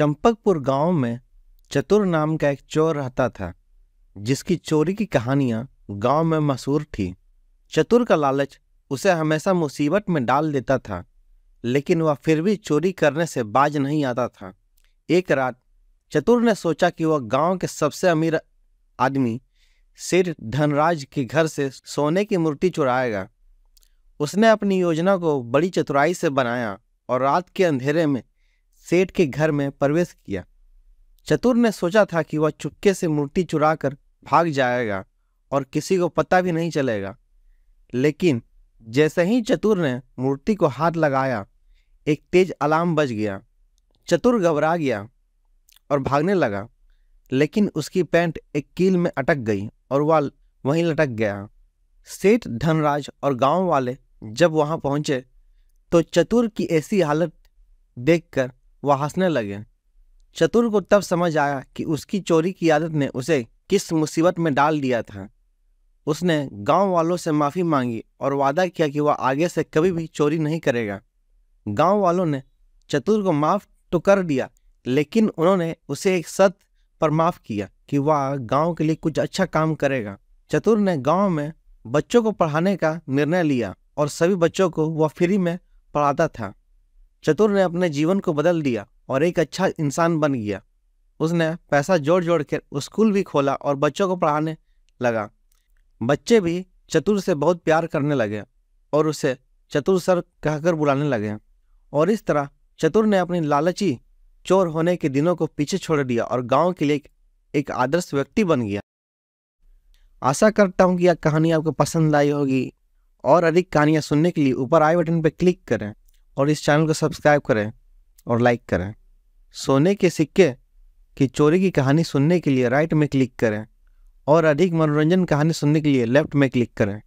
चंपकपुर गांव में चतुर नाम का एक चोर रहता था जिसकी चोरी की कहानियां गांव में मशहूर थी चतुर का लालच उसे हमेशा मुसीबत में डाल देता था लेकिन वह फिर भी चोरी करने से बाज नहीं आता था एक रात चतुर ने सोचा कि वह गांव के सबसे अमीर आदमी सिर धनराज के घर से सोने की मूर्ति चुराएगा उसने अपनी योजना को बड़ी चतुराई से बनाया और रात के अंधेरे में सेठ के घर में प्रवेश किया चतुर ने सोचा था कि वह चुपके से मूर्ति चुराकर भाग जाएगा और किसी को पता भी नहीं चलेगा लेकिन जैसे ही चतुर ने मूर्ति को हाथ लगाया एक तेज अलार्म बज गया चतुर घबरा गया और भागने लगा लेकिन उसकी पैंट एक कील में अटक गई और वह वहीं लटक गया सेठ धनराज और गांव वाले जब वहां पहुंचे तो चतुर की ऐसी हालत देखकर वह हंसने लगे चतुर को तब समझ आया कि उसकी चोरी की आदत ने उसे किस मुसीबत में डाल दिया था उसने गांव वालों से माफ़ी मांगी और वादा किया कि वह आगे से कभी भी चोरी नहीं करेगा गांव वालों ने चतुर को माफ़ तो कर दिया लेकिन उन्होंने उसे एक शत पर माफ़ किया कि वह गांव के लिए कुछ अच्छा काम करेगा चतुर ने गांव में बच्चों को पढ़ाने का निर्णय लिया और सभी बच्चों को वह फ्री में पढ़ाता था चतुर ने अपने जीवन को बदल दिया और एक अच्छा इंसान बन गया उसने पैसा जोड़ जोड़ कर स्कूल भी खोला और बच्चों को पढ़ाने लगा बच्चे भी चतुर से बहुत प्यार करने लगे और उसे चतुर सर कहकर बुलाने लगे और इस तरह चतुर ने अपनी लालची चोर होने के दिनों को पीछे छोड़ दिया और गांव के लिए एक आदर्श व्यक्ति बन गया आशा करता हूँ कि यह कहानी आपको पसंद आई होगी और अधिक कहानियाँ सुनने के लिए ऊपर आई बटन पर क्लिक करें और इस चैनल को सब्सक्राइब करें और लाइक करें सोने के सिक्के की चोरी की कहानी सुनने के लिए राइट में क्लिक करें और अधिक मनोरंजन कहानी सुनने के लिए लेफ्ट में क्लिक करें